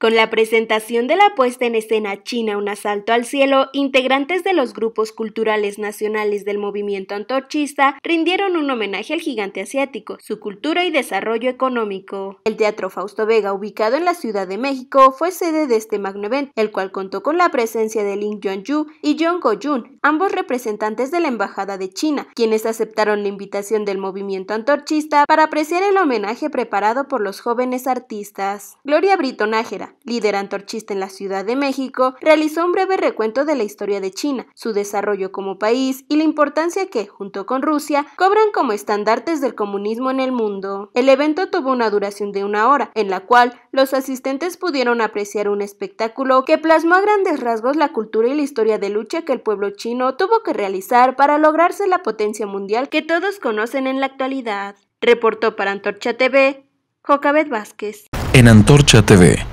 Con la presentación de la puesta en escena China Un Asalto al Cielo, integrantes de los grupos culturales nacionales del movimiento antorchista rindieron un homenaje al gigante asiático, su cultura y desarrollo económico. El Teatro Fausto Vega, ubicado en la Ciudad de México, fue sede de este magno el cual contó con la presencia de Lin yong y John go ambos representantes de la Embajada de China, quienes aceptaron la invitación del movimiento antorchista para apreciar el homenaje preparado por los jóvenes artistas. Gloria Brito Nájera líder antorchista en la Ciudad de México, realizó un breve recuento de la historia de China, su desarrollo como país y la importancia que, junto con Rusia, cobran como estandartes del comunismo en el mundo. El evento tuvo una duración de una hora, en la cual los asistentes pudieron apreciar un espectáculo que plasmó a grandes rasgos la cultura y la historia de lucha que el pueblo chino tuvo que realizar para lograrse la potencia mundial que todos conocen en la actualidad. Reportó para Antorcha TV, Jocabet Vázquez. En Antorcha TV